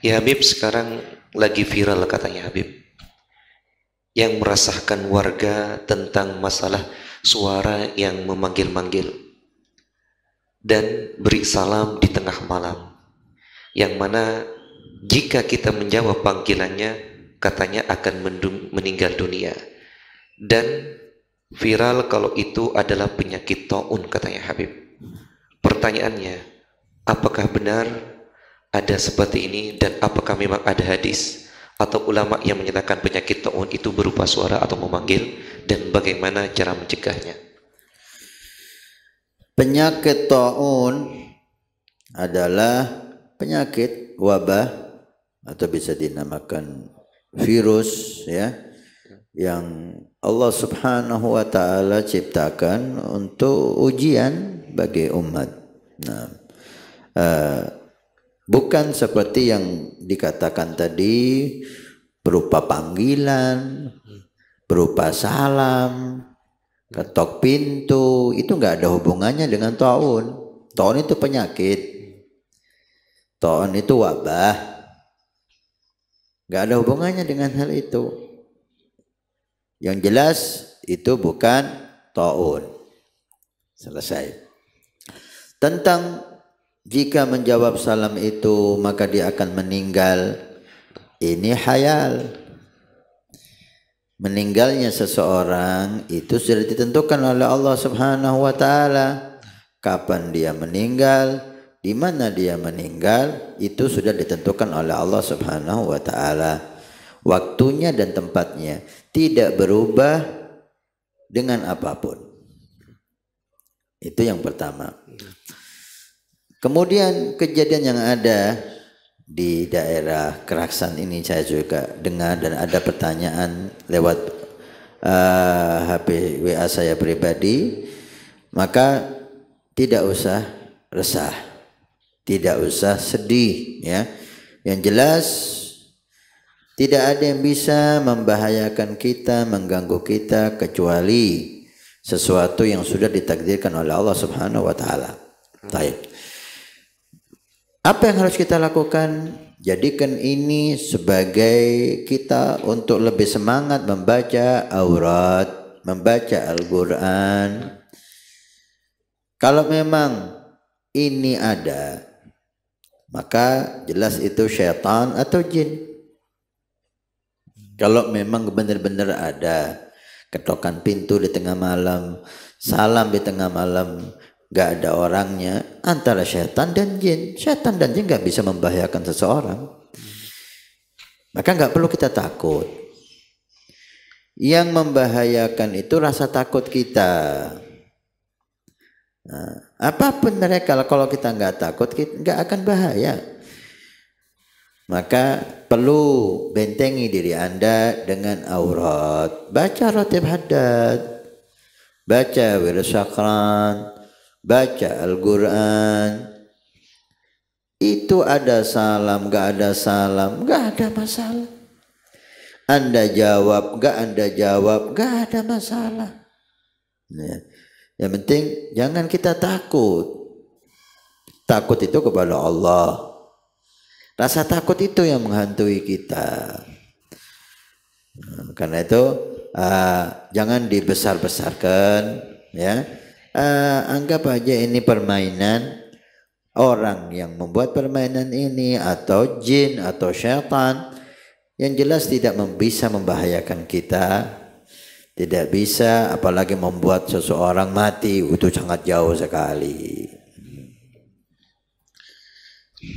Ya Habib sekarang lagi viral katanya Habib. Yang merasakan warga tentang masalah suara yang memanggil-manggil dan beri salam di tengah malam. Yang mana jika kita menjawab panggilannya katanya akan meninggal dunia. Dan viral kalau itu adalah penyakit taun katanya Habib. Pertanyaannya, apakah benar ada seperti ini dan apakah memang ada hadis atau ulama yang menyatakan penyakit taun itu berupa suara atau memanggil dan bagaimana cara mencegahnya? Penyakit taun adalah penyakit wabah atau bisa dinamakan virus ya yang Allah Subhanahu wa taala ciptakan untuk ujian bagi umat. Nah, uh, Bukan seperti yang dikatakan tadi berupa panggilan, berupa salam, ketok pintu, itu nggak ada hubungannya dengan taun. Taun itu penyakit. Taun itu wabah. Nggak ada hubungannya dengan hal itu. Yang jelas itu bukan taun. Selesai. Tentang jika menjawab salam itu maka dia akan meninggal. Ini hayal. Meninggalnya seseorang itu sudah ditentukan oleh Allah Subhanahu wa taala. Kapan dia meninggal, di mana dia meninggal itu sudah ditentukan oleh Allah Subhanahu wa taala. Waktunya dan tempatnya tidak berubah dengan apapun. Itu yang pertama. Kemudian kejadian yang ada di daerah Keraksan ini saya juga dengar dan ada pertanyaan lewat uh, eh, HP WA saya pribadi, maka tidak usah resah, tidak usah sedih ya. Yang jelas tidak ada yang bisa membahayakan kita, mengganggu kita kecuali sesuatu yang sudah ditakdirkan oleh Allah Subhanahu wa taala. Baik apa yang harus kita lakukan? Jadikan ini sebagai kita untuk lebih semangat membaca aurat, membaca Al-Quran. Kalau memang ini ada, maka jelas itu syaitan atau jin. Kalau memang benar-benar ada ketokan pintu di tengah malam, salam di tengah malam, nggak ada orangnya antara setan dan jin. Setan dan jin nggak bisa membahayakan seseorang. Maka nggak perlu kita takut. Yang membahayakan itu rasa takut kita. Nah, apapun mereka kalau kita nggak takut nggak akan bahaya. Maka perlu bentengi diri Anda dengan aurat. Baca rotib haddad. Baca wir baca Al-Quran itu ada salam gak ada salam gak ada masalah anda jawab gak anda jawab gak ada masalah ya. yang penting jangan kita takut takut itu kepada Allah rasa takut itu yang menghantui kita karena itu uh, jangan dibesar-besarkan ya uh, anggap aja ini permainan orang yang membuat permainan ini atau jin atau syaitan yang jelas tidak bisa membahayakan kita tidak bisa apalagi membuat seseorang mati itu sangat jauh sekali.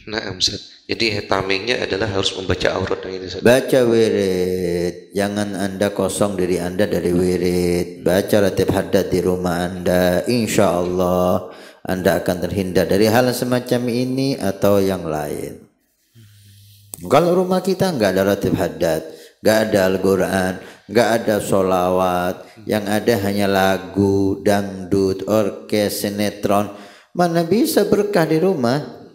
Nah, Ustaz. Jadi tamengnya adalah harus membaca aurat ini. Baca wirid. Jangan Anda kosong diri Anda dari wirid. Baca ratib hadat di rumah Anda. Insya Allah Anda akan terhindar dari hal semacam ini atau yang lain. Kalau rumah kita nggak ada ratib hadat, nggak ada Al-Quran, nggak ada solawat, yang ada hanya lagu, dangdut, orkes, sinetron, mana bisa berkah di rumah?